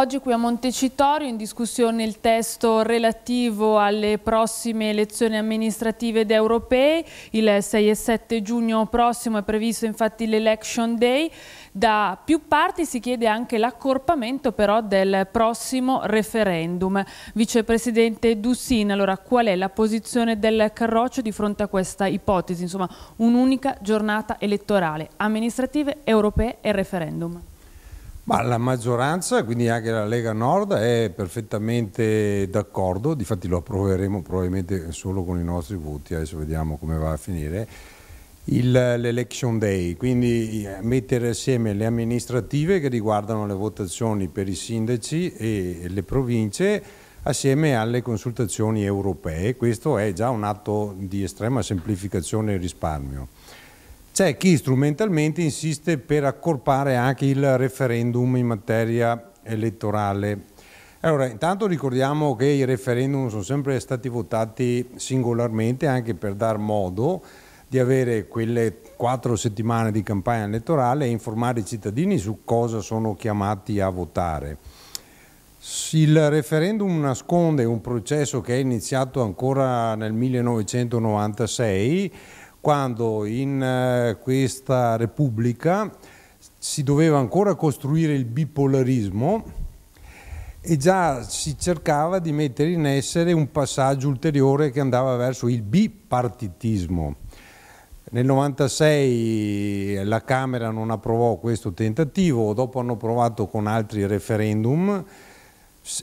Oggi qui a Montecitorio in discussione il testo relativo alle prossime elezioni amministrative ed europee. Il 6 e 7 giugno prossimo è previsto infatti l'Election Day. Da più parti si chiede anche l'accorpamento però del prossimo referendum. Vicepresidente Dussin, allora qual è la posizione del Carroccio di fronte a questa ipotesi? Insomma, un'unica giornata elettorale amministrative, europee e referendum. Ma la maggioranza, quindi anche la Lega Nord, è perfettamente d'accordo, difatti lo approveremo probabilmente solo con i nostri voti, adesso vediamo come va a finire, l'election day, quindi eh, mettere assieme le amministrative che riguardano le votazioni per i sindaci e le province assieme alle consultazioni europee, questo è già un atto di estrema semplificazione e risparmio. C'è chi strumentalmente insiste per accorpare anche il referendum in materia elettorale. Allora, intanto ricordiamo che i referendum sono sempre stati votati singolarmente anche per dar modo di avere quelle quattro settimane di campagna elettorale e informare i cittadini su cosa sono chiamati a votare. Il referendum nasconde un processo che è iniziato ancora nel 1996 quando in eh, questa Repubblica si doveva ancora costruire il bipolarismo e già si cercava di mettere in essere un passaggio ulteriore che andava verso il bipartitismo. Nel 1996 la Camera non approvò questo tentativo, dopo hanno provato con altri referendum,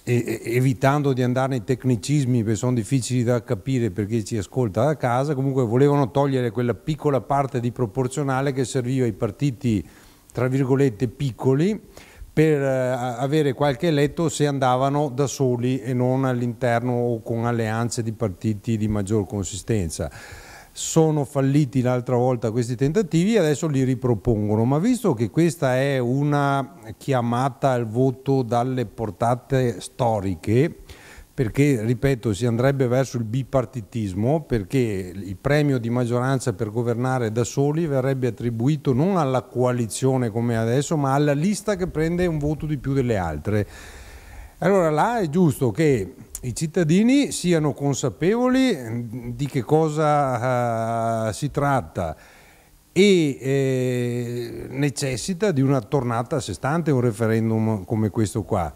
evitando di andare nei tecnicismi che sono difficili da capire per chi ci ascolta da casa, comunque volevano togliere quella piccola parte di proporzionale che serviva ai partiti, tra virgolette, piccoli per eh, avere qualche eletto se andavano da soli e non all'interno o con alleanze di partiti di maggior consistenza sono falliti l'altra volta questi tentativi e adesso li ripropongono, ma visto che questa è una chiamata al voto dalle portate storiche, perché, ripeto, si andrebbe verso il bipartitismo, perché il premio di maggioranza per governare da soli verrebbe attribuito non alla coalizione come adesso, ma alla lista che prende un voto di più delle altre. Allora là è giusto che i cittadini siano consapevoli mm, di che cosa uh, si tratta e eh, necessita di una tornata a sé stante un referendum come questo qua.